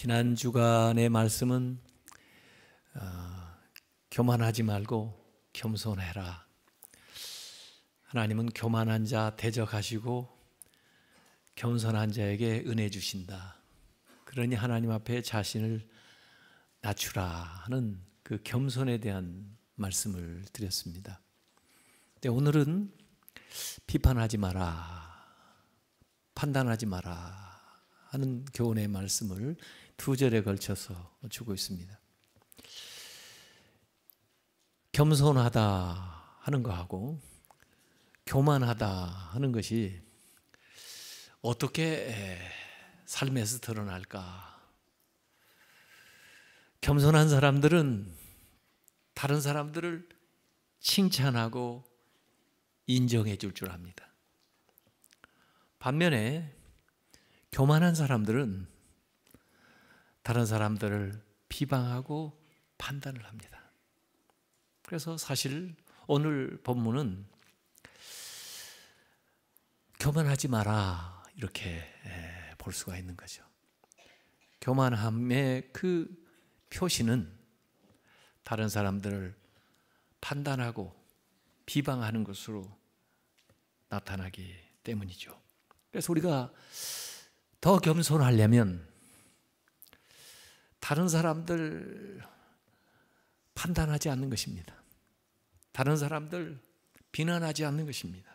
지난 주간의 말씀은 어, 교만하지 말고 겸손해라. 하나님은 교만한 자 대적하시고 겸손한 자에게 은혜 주신다. 그러니 하나님 앞에 자신을 낮추라 하는 그 겸손에 대한 말씀을 드렸습니다. 근 오늘은 비판하지 마라, 판단하지 마라 하는 교훈의 말씀을 두 절에 걸쳐서 주고 있습니다. 겸손하다 하는 거하고 교만하다 하는 것이 어떻게 삶에서 드러날까? 겸손한 사람들은 다른 사람들을 칭찬하고 인정해 줄 줄 압니다. 반면에 교만한 사람들은 다른 사람들을 비방하고 판단을 합니다. 그래서 사실 오늘 본문은 교만하지 마라 이렇게 볼 수가 있는 거죠. 교만함의 그 표시는 다른 사람들을 판단하고 비방하는 것으로 나타나기 때문이죠. 그래서 우리가 더 겸손하려면 다른 사람들 판단하지 않는 것입니다. 다른 사람들 비난하지 않는 것입니다.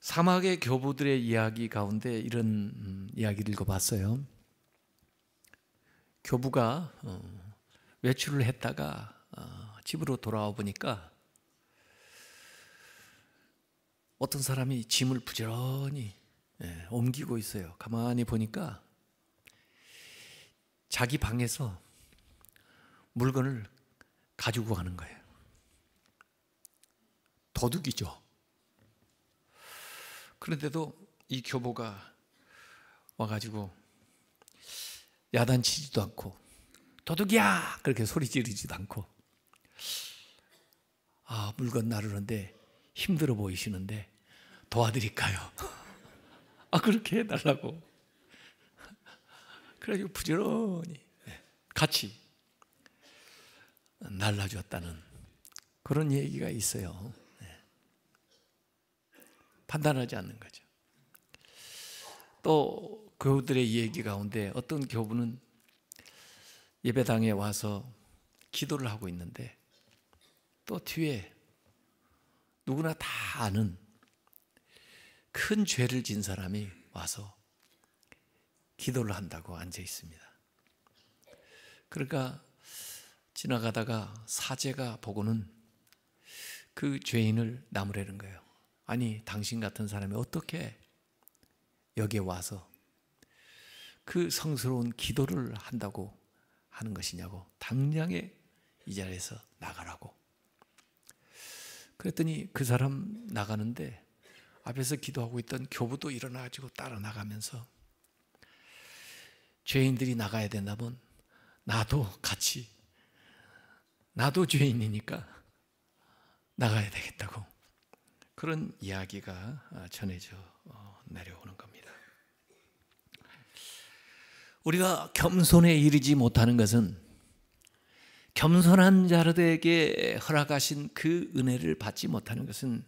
사막의 교부들의 이야기 가운데 이런 음, 이야기를 읽어봤어요. 교부가 어, 외출을 했다가 어, 집으로 돌아와 보니까 어떤 사람이 짐을 부지런히 예, 옮기고 있어요. 가만히 보니까 자기 방에서 물건을 가지고 가는 거예요. 도둑이죠. 그런데도 이 교보가 와가지고 야단치지도 않고 도둑이야! 그렇게 소리 지르지도 않고 아 물건 나르는데 힘들어 보이시는데 도와드릴까요? 아 그렇게 해달라고 그래가지고 부지런히 예, 같이 날라줬다는 그런 얘기가 있어요. 예. 판단하지 않는 거죠. 또 교우들의 얘기 가운데 어떤 교부는 예배당에 와서 기도를 하고 있는데 또 뒤에 누구나 다 아는 큰 죄를 진 사람이 와서 기도를 한다고 앉아 있습니다. 그러니까 지나가다가 사제가 보고는 그 죄인을 나무래는 거예요. 아니 당신 같은 사람이 어떻게 여기에 와서 그 성스러운 기도를 한다고 하는 것이냐고 당장에 이 자리에서 나가라고 그랬더니 그 사람 나가는데 앞에서 기도하고 있던 교부도 일어나가지고 따라 나가면서 죄인들이 나가야 된다면 나도 같이 나도 죄인이니까 나가야 되겠다고 그런 이야기가 전해져 어, 내려오는 겁니다. 우리가 겸손에 이르지 못하는 것은 겸손한 자들에게 허락하신 그 은혜를 받지 못하는 것은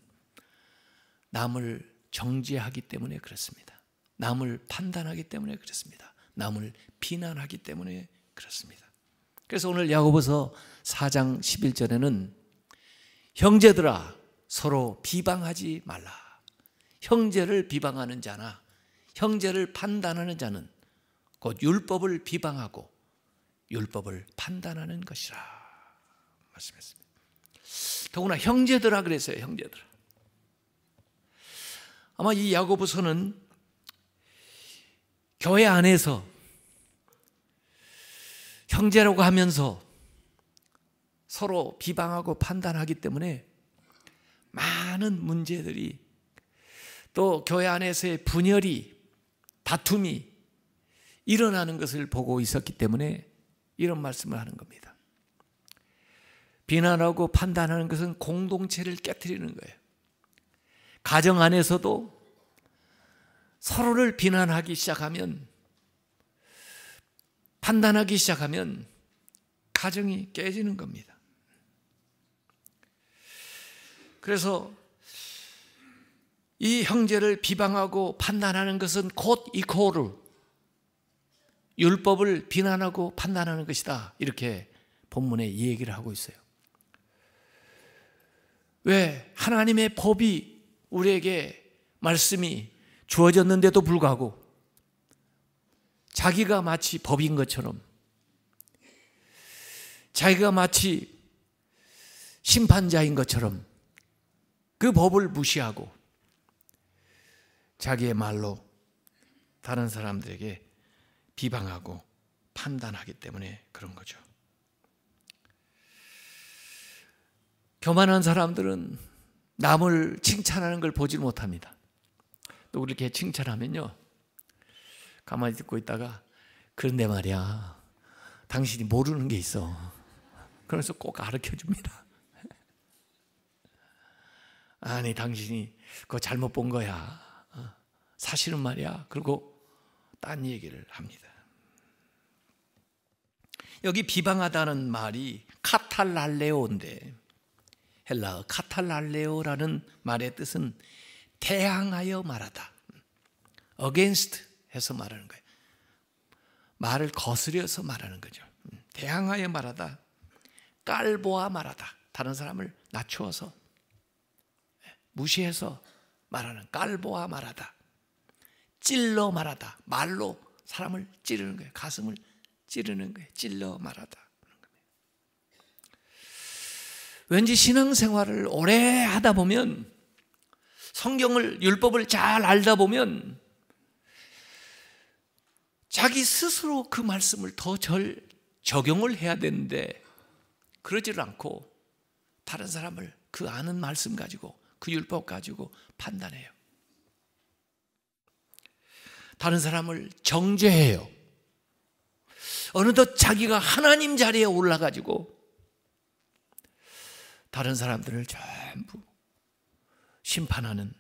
남을 정죄하기 때문에 그렇습니다. 남을 판단하기 때문에 그렇습니다. 남을 비난하기 때문에 그렇습니다. 그래서 오늘 야고보서 4장 11절에는 형제들아 서로 비방하지 말라. 형제를 비방하는 자나 형제를 판단하는 자는 곧 율법을 비방하고 율법을 판단하는 것이라 말씀했습니다. 더구나 형제들아 그랬어요. 형제들아. 아마 이 야고보서는 교회 안에서 형제라고 하면서 서로 비방하고 판단하기 때문에 많은 문제들이 또 교회 안에서의 분열이 다툼이 일어나는 것을 보고 있었기 때문에 이런 말씀을 하는 겁니다. 비난하고 판단하는 것은 공동체를 깨뜨리는 거예요. 가정 안에서도 서로를 비난하기 시작하면 판단하기 시작하면 가정이 깨지는 겁니다. 그래서 이 형제를 비방하고 판단하는 것은 곧 이코르 율법을 비난하고 판단하는 것이다. 이렇게 본문에 얘기를 하고 있어요. 왜 하나님의 법이 우리에게 말씀이 주어졌는데도 불구하고 자기가 마치 법인 것처럼 자기가 마치 심판자인 것처럼 그 법을 무시하고 자기의 말로 다른 사람들에게 비방하고 판단하기 때문에 그런 거죠. 교만한 사람들은 남을 칭찬하는 걸 보질 못합니다. 또이렇게 칭찬하면요. 가만히 듣고 있다가 그런데 말이야. 당신이 모르는 게 있어. 그래서 꼭 가르쳐 줍니다. 아니, 당신이 그거 잘못 본 거야. 어? 사실은 말이야. 그리고 딴 얘기를 합니다. 여기 비방하다는 말이 카탈랄레오인데 헬라어 카탈랄레오라는 말의 뜻은 대항하여 말하다. against 해서 말하는 거예요. 말을 거스려서 말하는 거죠. 대항하여 말하다. 깔보아 말하다. 다른 사람을 낮추어서 예, 무시해서 말하는 깔보아 말하다. 찔러 말하다. 말로 사람을 찌르는 거예요. 가슴을 찌르는 거예요. 찔러 말하다. 왠지 신앙생활을 오래 하다 보면 성경을 율법을 잘 알다 보면 자기 스스로 그 말씀을 더 절 적용을 해야 되는데 그러지를 않고 다른 사람을 그 아는 말씀 가지고 그 율법 가지고 판단해요. 다른 사람을 정죄해요. 어느덧 자기가 하나님 자리에 올라가지고 다른 사람들을 전부 심판하는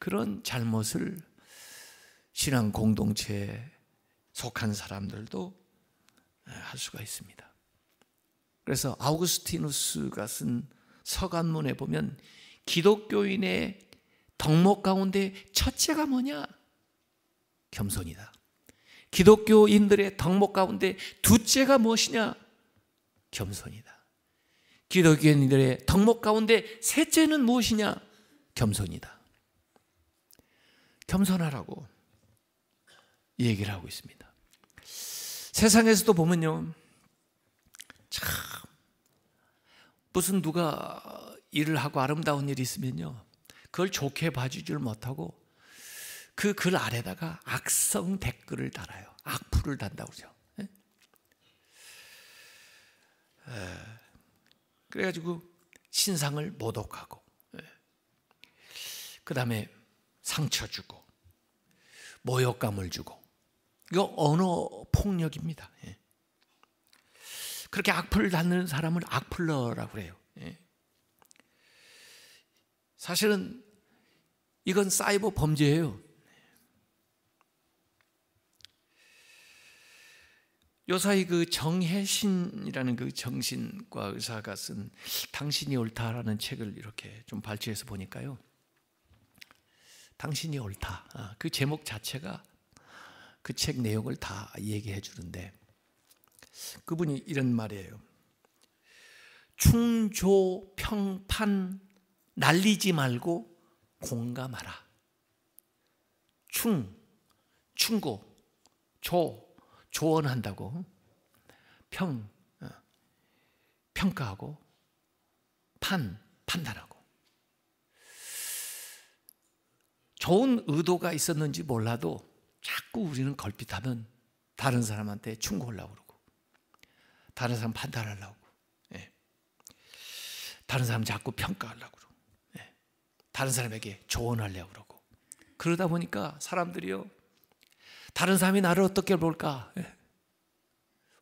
그런 잘못을 신앙 공동체에 속한 사람들도 할 수가 있습니다. 그래서 아우구스티누스가 쓴 서간문에 보면 기독교인의 덕목 가운데 첫째가 뭐냐? 겸손이다. 기독교인들의 덕목 가운데 둘째가 무엇이냐? 겸손이다. 기독교인들의 덕목 가운데 셋째는 무엇이냐? 겸손이다. 겸손하라고 얘기를 하고 있습니다. 세상에서도 보면요. 참, 무슨 누가 일을 하고 아름다운 일이 있으면요. 그걸 좋게 봐주질 못하고 그 글 아래다가 악성 댓글을 달아요. 악플을 단다고 그러죠. 예? 그래가지고 신상을 모독하고 그 다음에 상처 주고 모욕감을 주고 이거 언어 폭력입니다. 예. 그렇게 악플을 받는 사람을 악플러라고 그래요. 예. 사실은 이건 사이버 범죄예요. 요사이 그 정혜신이라는 그 정신과 의사가 쓴 당신이 옳다라는 책을 이렇게 좀 발췌해서 보니까요. 당신이 옳다. 아, 그 제목 자체가 그 책 내용을 다 얘기해 주는데 그분이 이런 말이에요. 충조 평판 날리지 말고 공감하라. 충 충고 조 조언한다고 평 어, 평가하고 판 판단하고 좋은 의도가 있었는지 몰라도 자꾸 우리는 걸핏하면 다른 사람한테 충고하려고 그러고 다른 사람 판단하려고 예. 다른 사람 자꾸 평가하려고 그러고 예. 다른 사람에게 조언하려고 그러고 그러다 보니까 사람들이요 다른 사람이 나를 어떻게 볼까 예.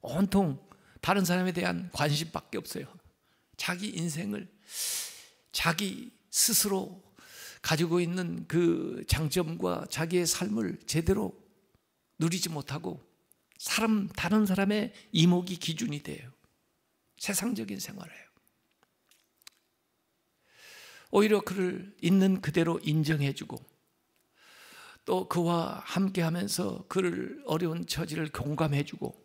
온통 다른 사람에 대한 관심밖에 없어요 자기 인생을 자기 스스로 가지고 있는 그 장점과 자기의 삶을 제대로 누리지 못하고 사람 다른 사람의 이목이 기준이 돼요. 세상적인 생활을 해요. 오히려 그를 있는 그대로 인정해주고 또 그와 함께하면서 그를 어려운 처지를 공감해주고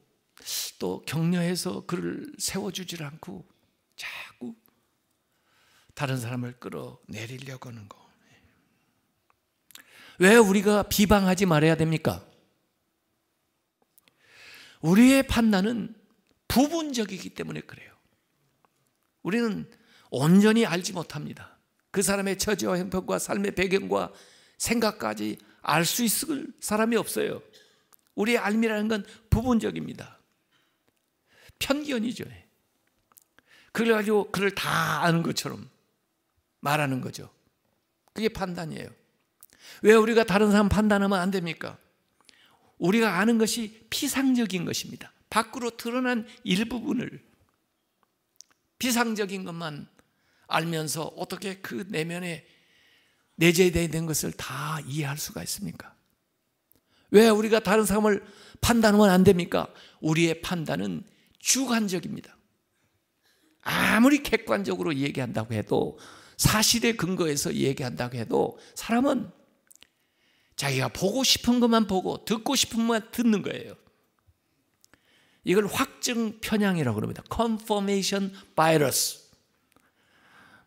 또 격려해서 그를 세워주질 않고 자꾸 다른 사람을 끌어내리려고 하는 거. 왜 우리가 비방하지 말아야 됩니까? 우리의 판단은 부분적이기 때문에 그래요. 우리는 온전히 알지 못합니다. 그 사람의 처지와 형편과 삶의 배경과 생각까지 알 수 있을 사람이 없어요. 우리의 알미라는 건 부분적입니다. 편견이죠. 그래가지고 그를 다 아는 것처럼 말하는 거죠. 그게 판단이에요. 왜 우리가 다른 사람 판단하면 안 됩니까? 우리가 아는 것이 피상적인 것입니다. 밖으로 드러난 일부분을 피상적인 것만 알면서 어떻게 그 내면에 내재되어 있는 것을 다 이해할 수가 있습니까? 왜 우리가 다른 사람을 판단하면 안 됩니까? 우리의 판단은 주관적입니다. 아무리 객관적으로 얘기한다고 해도 사실에 근거해서 얘기한다고 해도 사람은 자기가 보고 싶은 것만 보고 듣고 싶은 것만 듣는 거예요. 이걸 확증 편향이라고 그럽니다. confirmation virus.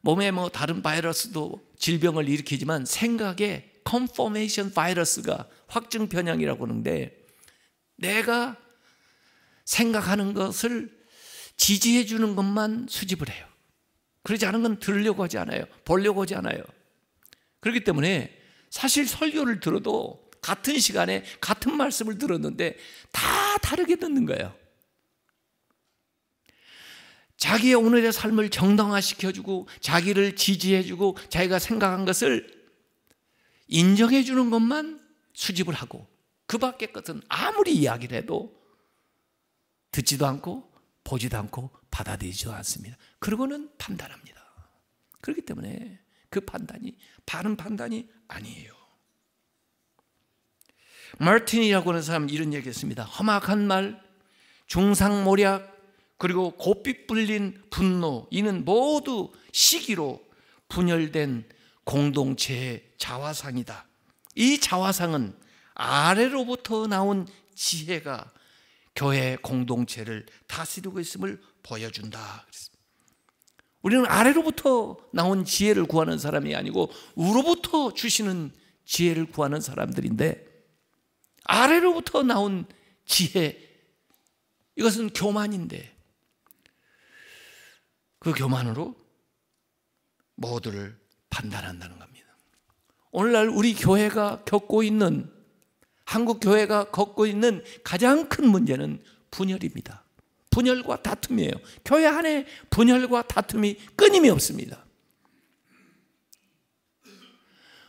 몸에 뭐 다른 바이러스도 질병을 일으키지만 생각에 confirmation virus가 확증 편향이라고 하는데 내가 생각하는 것을 지지해 주는 것만 수집을 해요. 그러지 않은 건 들으려고 하지 않아요. 보려고 하지 않아요. 그렇기 때문에 사실 설교를 들어도 같은 시간에 같은 말씀을 들었는데 다 다르게 듣는 거예요. 자기의 오늘의 삶을 정당화시켜주고 자기를 지지해주고 자기가 생각한 것을 인정해주는 것만 수집을 하고 그 밖의 것은 아무리 이야기를 해도 듣지도 않고 보지도 않고 받아들이지도 않습니다. 그러고는 판단합니다. 그렇기 때문에 그 판단이 바른 판단이 아니에요. 마틴이라고 하는 사람 이런 얘기했습니다. 험악한 말, 중상모략, 그리고 곱비 불린 분노 이는 모두 시기로 분열된 공동체의 자화상이다. 이 자화상은 아래로부터 나온 지혜가 교회 공동체를 다스리고 있음을 보여준다. 우리는 아래로부터 나온 지혜를 구하는 사람이 아니고 위로부터 주시는 지혜를 구하는 사람들인데 아래로부터 나온 지혜 이것은 교만인데 그 교만으로 모두를 판단한다는 겁니다. 오늘날 우리 교회가 겪고 있는 한국 교회가 겪고 있는 가장 큰 문제는 분열입니다. 분열과 다툼이에요. 교회 안에 분열과 다툼이 끊임이 없습니다.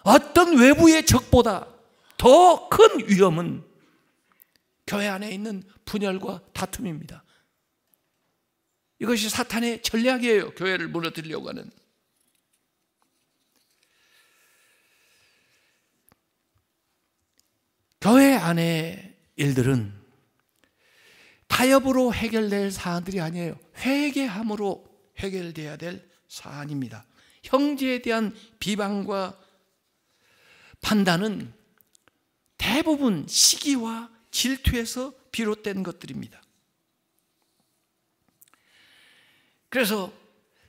어떤 외부의 적보다 더 큰 위험은 교회 안에 있는 분열과 다툼입니다. 이것이 사탄의 전략이에요. 교회를 무너뜨리려고 하는. 교회 안의 일들은 타협으로 해결될 사안들이 아니에요. 회개함으로 해결돼야 될 사안입니다. 형제에 대한 비방과 판단은 대부분 시기와 질투에서 비롯된 것들입니다. 그래서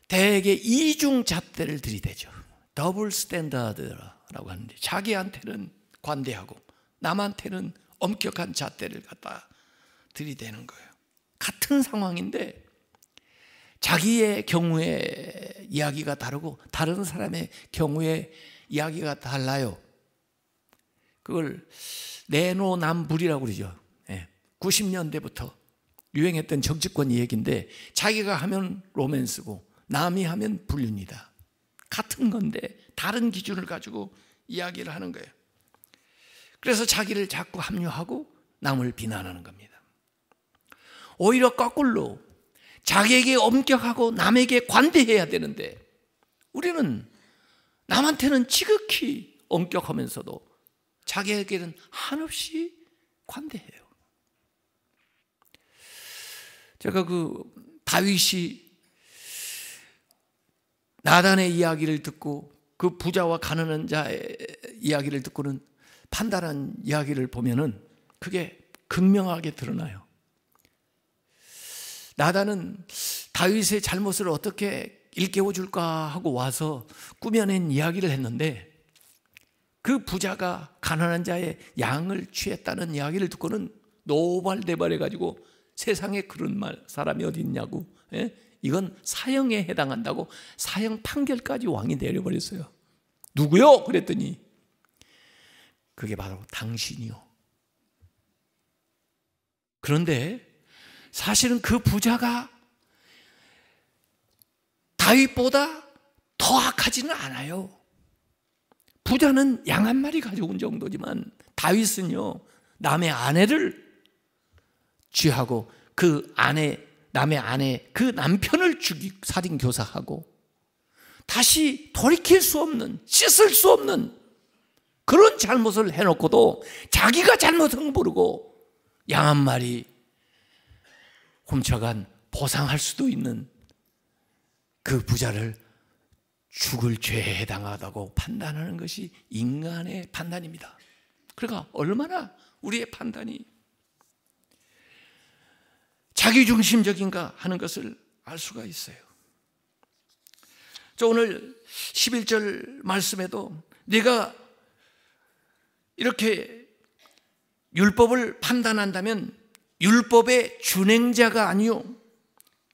대개 이중 잣대를 들이대죠. 더블 스탠다드라고 하는데 자기한테는 관대하고 남한테는 엄격한 잣대를 갖다 들이대는 거예요. 같은 상황인데 자기의 경우의 이야기가 다르고 다른 사람의 경우의 이야기가 달라요. 그걸 내노남불이라고 그러죠. 90년대부터 예. 유행했던 정치권 얘기인데 자기가 하면 로맨스고 남이 하면 불륜이다. 같은 건데 다른 기준을 가지고 이야기를 하는 거예요. 그래서 자기를 자꾸 합류하고 남을 비난하는 겁니다. 오히려 거꾸로 자기에게 엄격하고 남에게 관대해야 되는데 우리는 남한테는 지극히 엄격하면서도 자기에게는 한없이 관대해요. 제가 그 다윗이 나단의 이야기를 듣고 그 부자와 가난한 자의 이야기를 듣고는 판단한 이야기를 보면은 그게 극명하게 드러나요. 나단은 다윗의 잘못을 어떻게 일깨워 줄까 하고 와서 꾸며낸 이야기를 했는데 그 부자가 가난한 자의 양을 취했다는 이야기를 듣고는 노발대발해 가지고 세상에 그런 말 사람이 어디 있냐고 예? 이건 사형에 해당한다고 사형 판결까지 왕이 내려버렸어요. 누구요? 그랬더니 그게 바로 당신이요. 그런데 사실은 그 부자가 다윗보다 더 악하지는 않아요. 부자는 양 한 마리 가져온 정도지만 다윗은요 남의 아내를 쥐하고 그 아내 남의 아내 그 남편을 죽이 살인 교사하고 다시 돌이킬 수 없는 씻을 수 없는 그런 잘못을 해놓고도 자기가 잘못한 모르고 양 한 마리 훔쳐간 보상할 수도 있는 그 부자를 죽을 죄에 해당하다고 판단하는 것이 인간의 판단입니다. 그러니까 얼마나 우리의 판단이 자기중심적인가 하는 것을 알 수가 있어요. 저 오늘 11절 말씀에도 네가 이렇게 율법을 판단한다면 율법의 준행자가 아니요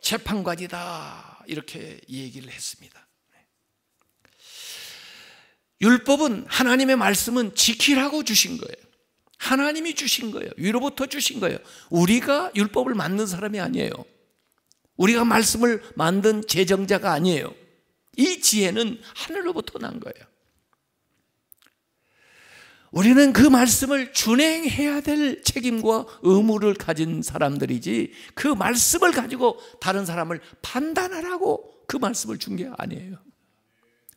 재판관이다 이렇게 얘기를 했습니다. 율법은 하나님의 말씀은 지키라고 주신 거예요. 하나님이 주신 거예요. 위로부터 주신 거예요. 우리가 율법을 만든 사람이 아니에요. 우리가 말씀을 만든 재정자가 아니에요. 이 지혜는 하늘로부터 난 거예요. 우리는 그 말씀을 준행해야 될 책임과 의무를 가진 사람들이지 그 말씀을 가지고 다른 사람을 판단하라고 그 말씀을 준 게 아니에요.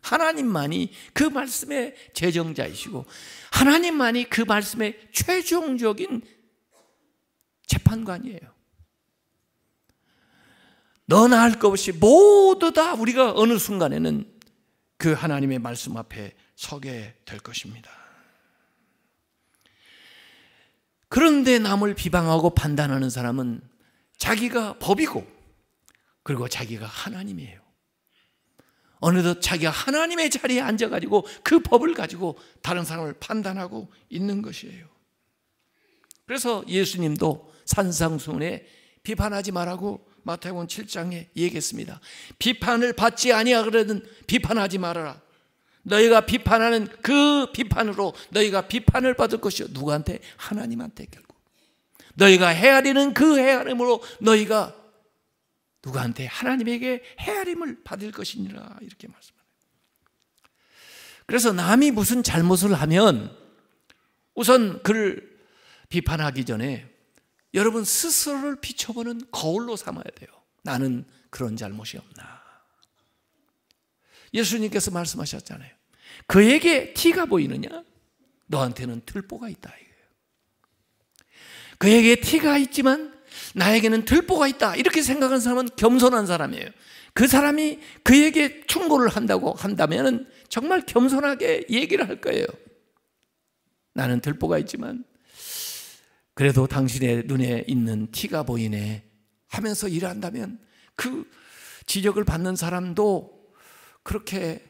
하나님만이 그 말씀의 재정자이시고 하나님만이 그 말씀의 최종적인 재판관이에요. 너나 할 것 없이 모두 다 우리가 어느 순간에는 그 하나님의 말씀 앞에 서게 될 것입니다. 그런데 남을 비방하고 판단하는 사람은 자기가 법이고 그리고 자기가 하나님이에요. 어느덧 자기가 하나님의 자리에 앉아가지고 그 법을 가지고 다른 사람을 판단하고 있는 것이에요. 그래서 예수님도 산상순에 비판하지 말라고 마태복음 7장에 얘기했습니다. 비판을 받지 아니하거든 비판하지 말아라. 너희가 비판하는 그 비판으로 너희가 비판을 받을 것이요. 누구한테? 하나님한테 결국. 너희가 헤아리는 그 헤아림으로 너희가 누구한테? 하나님에게 헤아림을 받을 것이니라. 이렇게 말씀합니다. 그래서 남이 무슨 잘못을 하면 우선 그를 비판하기 전에 여러분 스스로를 비춰보는 거울로 삼아야 돼요. 나는 그런 잘못이 없나. 예수님께서 말씀하셨잖아요. 그에게 티가 보이느냐? 너한테는 들보가 있다. 그에게 티가 있지만 나에게는 들보가 있다. 이렇게 생각하는 사람은 겸손한 사람이에요. 그 사람이 그에게 충고를 한다고 한다면 정말 겸손하게 얘기를 할 거예요. 나는 들보가 있지만 그래도 당신의 눈에 있는 티가 보이네 하면서 일한다면 그 지적을 받는 사람도 그렇게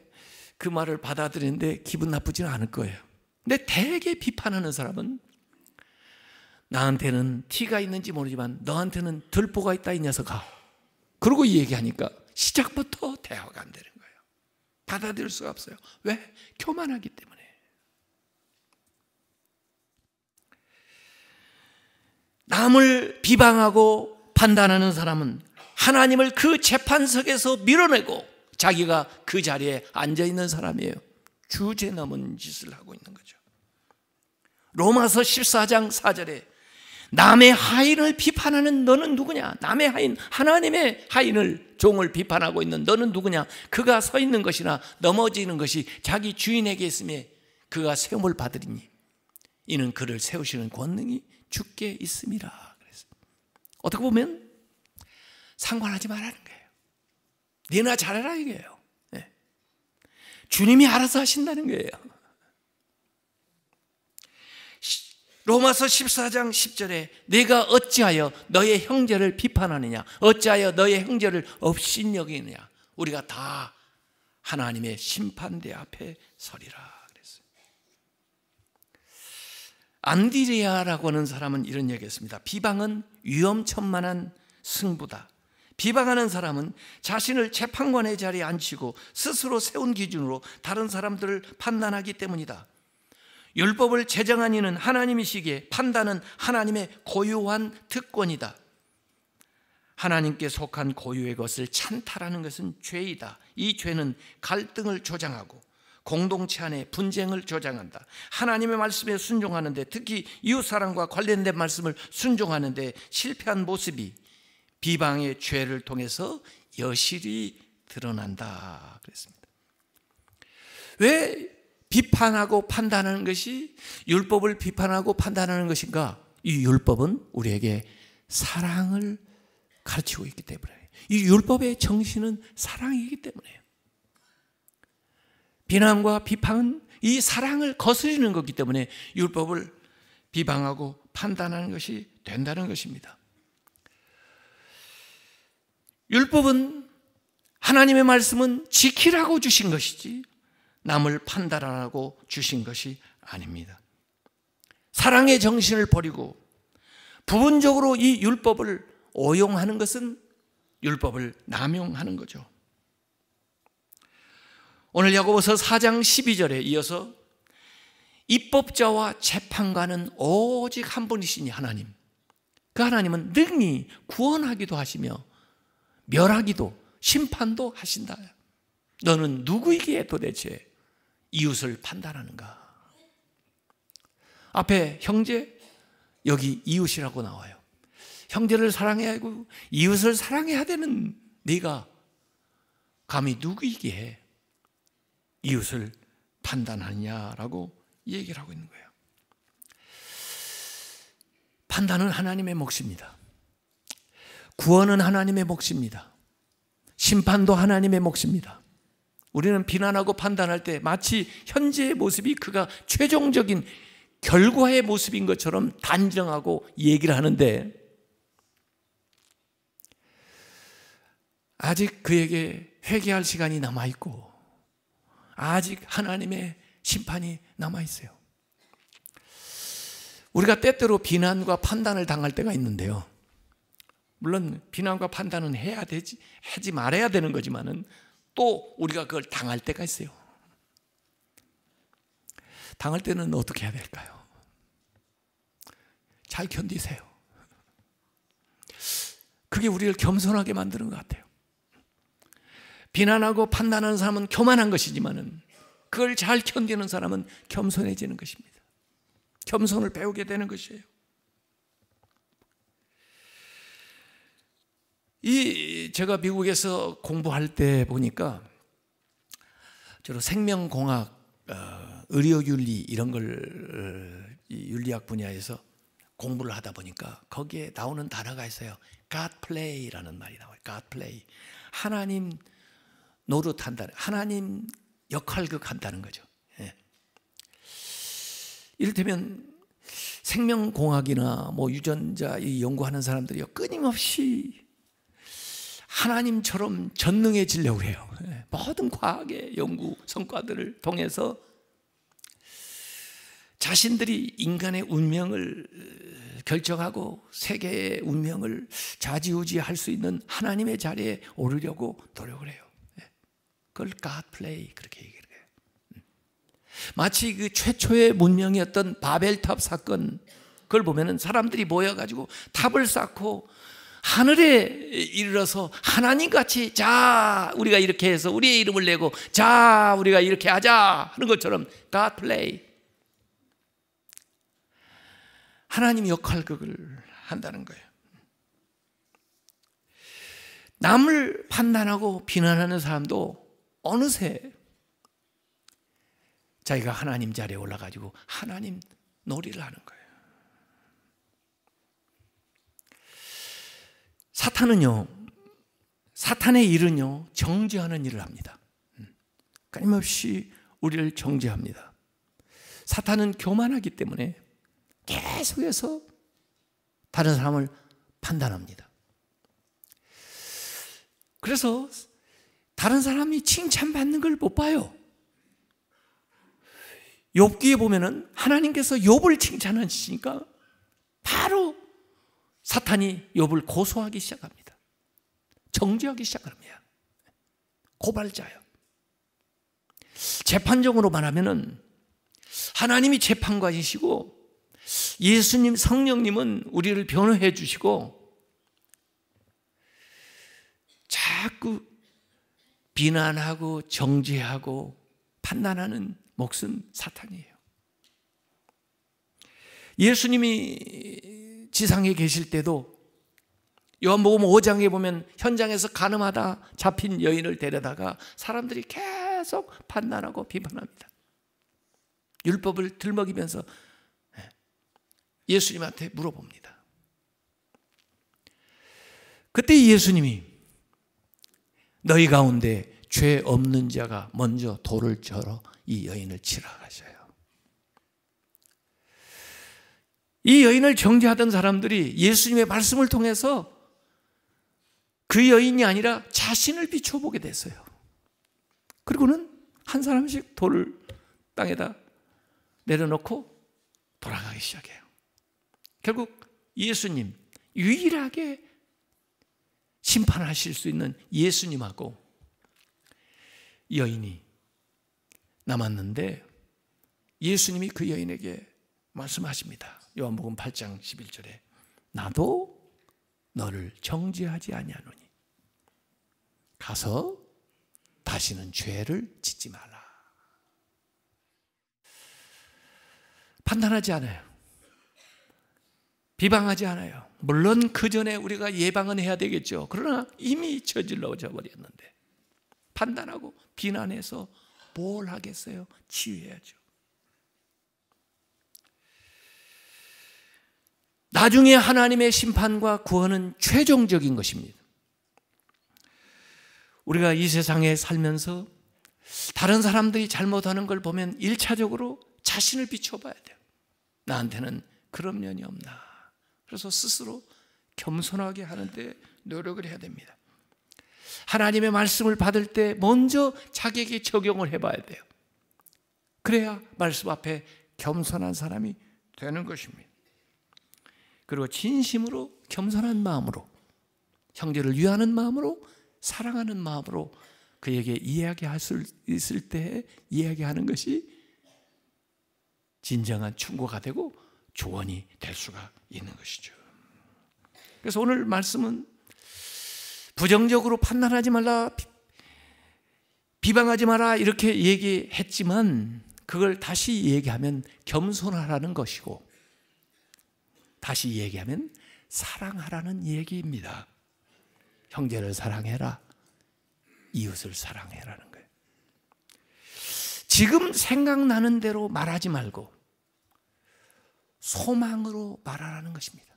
그 말을 받아들이는데 기분 나쁘지는 않을 거예요. 근데 대개 비판하는 사람은 나한테는 티가 있는지 모르지만 너한테는 들보가 있다 이 녀석아. 그러고 이 얘기하니까 시작부터 대화가 안 되는 거예요. 받아들일 수가 없어요. 왜? 교만하기 때문에. 남을 비방하고 판단하는 사람은 하나님을 그 재판석에서 밀어내고 자기가 그 자리에 앉아 있는 사람이에요. 주제 넘은 짓을 하고 있는 거죠. 로마서 14장 4절에 남의 하인을 비판하는 너는 누구냐? 남의 하인, 하나님의 하인을 종을 비판하고 있는 너는 누구냐? 그가 서 있는 것이나 넘어지는 것이 자기 주인에게 있음에 그가 세움을 받으리니 이는 그를 세우시는 권능이 주께 있음이라. 그래서 어떻게 보면 상관하지 말라 니나 잘해라 이거예요 네. 주님이 알아서 하신다는 거예요. 로마서 14장 10절에 내가 어찌하여 너의 형제를 비판하느냐 어찌하여 너의 형제를 업신여기느냐 우리가 다 하나님의 심판대 앞에 서리라 그랬어요. 안디리아라고 하는 사람은 이런 얘기했습니다. 비방은 위험천만한 승부다. 비방하는 사람은 자신을 재판관의 자리에 앉히고 스스로 세운 기준으로 다른 사람들을 판단하기 때문이다. 율법을 제정한 이는 하나님이시기에 판단은 하나님의 고유한 특권이다. 하나님께 속한 고유의 것을 찬탈하는 것은 죄이다. 이 죄는 갈등을 조장하고 공동체 안에 분쟁을 조장한다. 하나님의 말씀에 순종하는데 특히 이웃 사랑과 관련된 말씀을 순종하는데 실패한 모습이 비방의 죄를 통해서 여실히 드러난다 그랬습니다. 왜 비판하고 판단하는 것이 율법을 비판하고 판단하는 것인가? 이 율법은 우리에게 사랑을 가르치고 있기 때문에 이 율법의 정신은 사랑이기 때문에요. 비난과 비판은 이 사랑을 거스리는 것이기 때문에 율법을 비방하고 판단하는 것이 된다는 것입니다. 율법은 하나님의 말씀은 지키라고 주신 것이지 남을 판단하라고 주신 것이 아닙니다. 사랑의 정신을 버리고 부분적으로 이 율법을 오용하는 것은 율법을 남용하는 거죠. 오늘 야고보서 4장 12절에 이어서 입법자와 재판관은 오직 한 분이시니 하나님. 그 하나님은 능히 구원하기도 하시며 멸하기도 심판도 하신다. 너는 누구이기에 도대체 이웃을 판단하는가? 앞에 형제, 여기 이웃이라고 나와요. 형제를 사랑해야 하고 이웃을 사랑해야 되는 네가 감히 누구이기에 이웃을 판단하냐라고 얘기를 하고 있는 거예요. 판단은 하나님의 몫입니다. 구원은 하나님의 몫입니다. 심판도 하나님의 몫입니다. 우리는 비난하고 판단할 때 마치 현재의 모습이 그가 최종적인 결과의 모습인 것처럼 단정하고 얘기를 하는데 아직 그에게 회개할 시간이 남아있고 아직 하나님의 심판이 남아있어요. 우리가 때때로 비난과 판단을 당할 때가 있는데요. 물론 비난과 판단은 해야 되지 하지 말아야 되는 거지만은 또 우리가 그걸 당할 때가 있어요. 당할 때는 어떻게 해야 될까요? 잘 견디세요. 그게 우리를 겸손하게 만드는 것 같아요. 비난하고 판단하는 사람은 교만한 것이지만은 그걸 잘 견디는 사람은 겸손해지는 것입니다. 겸손을 배우게 되는 것이에요. 이 제가 미국에서 공부할 때 보니까 주로 생명공학, 어, 의료윤리 이런 걸 윤리학 분야에서 공부를 하다 보니까 거기에 나오는 단어가 있어요. God play라는 말이 나와요. God play. 하나님 노릇한다. 하나님 역할극 한다는 그 거죠. 예. 이를테면 생명공학이나 뭐 유전자 연구하는 사람들이 끊임없이 하나님처럼 전능해지려고 해요. 예, 모든 과학의 연구 성과들을 통해서 자신들이 인간의 운명을 어, 결정하고 세계의 운명을 좌지우지할 수 있는 하나님의 자리에 오르려고 노력을 해요. 예, 그걸 God play 그렇게 얘기를 해요. 음. 마치 그 최초의 문명이었던 바벨탑 사건 그걸 보면은 사람들이 모여가지고 탑을 쌓고 하늘에 이르러서 하나님 같이 자 우리가 이렇게 해서 우리의 이름을 내고 자 우리가 이렇게 하자 하는 것처럼 God play 하나님 역할극을 한다는 거예요. 남을 판단하고 비난하는 사람도 어느새 자기가 하나님 자리에 올라가지고 하나님 놀이를 하는 거예요. 사탄은요, 사탄의 일은요, 정죄하는 일을 합니다. 끊임없이 우리를 정죄합니다. 사탄은 교만하기 때문에 계속해서 다른 사람을 판단합니다. 그래서 다른 사람이 칭찬받는 걸 못 봐요. 욥기에 보면은 하나님께서 욥을 칭찬하시니까 바로 사탄이 욥을 고소하기 시작합니다. 정죄하기 시작합니다. 고발자요. 재판적으로 말하면은 하나님이 재판관이시고 예수님 성령님은 우리를 변호해 주시고 자꾸 비난하고 정죄하고 판단하는 몫은 사탄이에요. 예수님이 지상에 계실 때도 요한복음 5장에 보면 현장에서 가늠하다 잡힌 여인을 데려다가 사람들이 계속 판단하고 비판합니다. 율법을 들먹이면서 예, 예수님한테 물어봅니다. 그때 예수님이 너희 가운데 죄 없는 자가 먼저 돌을 절어 이 여인을 치러가셔요 이 여인을 정죄하던 사람들이 예수님의 말씀을 통해서 그 여인이 아니라 자신을 비춰보게 됐어요. 그리고는 한 사람씩 돌을 땅에다 내려놓고 돌아가기 시작해요. 결국 예수님, 유일하게 심판하실 수 있는 예수님하고 여인이 남았는데 예수님이 그 여인에게 말씀하십니다. 요한복음 8장 11절에 나도 너를 정죄하지 아니하노니 가서 다시는 죄를 짓지 말라. 판단하지 않아요. 비방하지 않아요. 물론 그 전에 우리가 예방은 해야 되겠죠. 그러나 이미 저질러져 버렸는데 판단하고 비난해서 뭘 하겠어요? 치유해야죠. 나중에 하나님의 심판과 구원은 최종적인 것입니다. 우리가 이 세상에 살면서 다른 사람들이 잘못하는 걸 보면 1차적으로 자신을 비춰봐야 돼요. 나한테는 그런 면이 없나. 그래서 스스로 겸손하게 하는데 노력을 해야 됩니다. 하나님의 말씀을 받을 때 먼저 자기에게 적용을 해봐야 돼요. 그래야 말씀 앞에 겸손한 사람이 되는 것입니다. 그리고 진심으로 겸손한 마음으로 형제를 위하는 마음으로 사랑하는 마음으로 그에게 이야기할 수 있을 때 이야기하는 것이 진정한 충고가 되고 조언이 될 수가 있는 것이죠. 그래서 오늘 말씀은 부정적으로 판단하지 말라, 비방하지 마라 이렇게 얘기했지만 그걸 다시 얘기하면 겸손하라는 것이고 다시 얘기하면 사랑하라는 얘기입니다. 형제를 사랑해라. 이웃을 사랑해라는 거예요. 지금 생각나는 대로 말하지 말고 소망으로 말하라는 것입니다.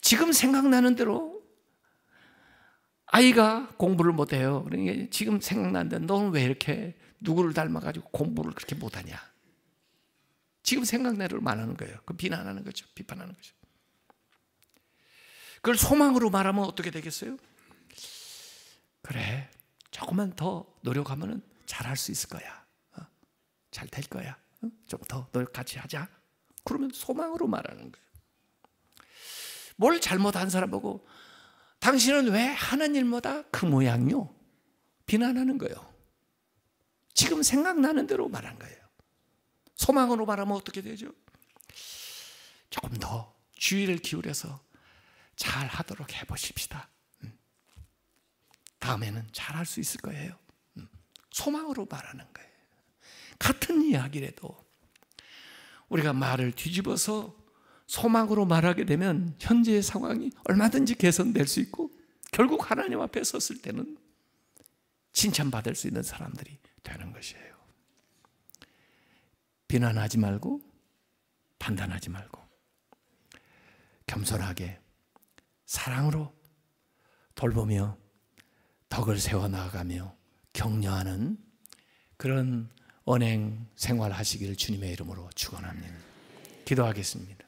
지금 생각나는 대로 아이가 공부를 못해요. 그러니까 지금 생각나는데 너는 왜 이렇게 누구를 닮아가지고 공부를 그렇게 못하냐? 지금 생각나를 말하는 거예요. 그 비난하는 거죠. 비판하는 거죠. 그걸 소망으로 말하면 어떻게 되겠어요? 그래, 조금만 더 노력하면 잘할 수 있을 거야. 어? 잘될 거야. 어? 좀더 노력 같이 하자. 그러면 소망으로 말하는 거예요. 뭘 잘못한 사람하고 당신은 왜 하는 일마다 그 모양요? 비난하는 거예요. 지금 생각나는 대로 말한 거예요. 소망으로 바라면 어떻게 되죠? 조금 더 주의를 기울여서 잘 하도록 해보십시다. 음. 다음에는 잘할 수 있을 거예요. 음. 소망으로 말하는 거예요. 같은 이야기라도 우리가 말을 뒤집어서 소망으로 말하게 되면 현재의 상황이 얼마든지 개선될 수 있고 결국 하나님 앞에 섰을 때는 칭찬받을 수 있는 사람들이 되는 것이에요. 비난하지 말고 판단하지 말고 겸손하게 사랑으로 돌보며 덕을 세워 나가며 격려하는 그런 언행 생활하시기를 주님의 이름으로 축원합니다. 기도하겠습니다.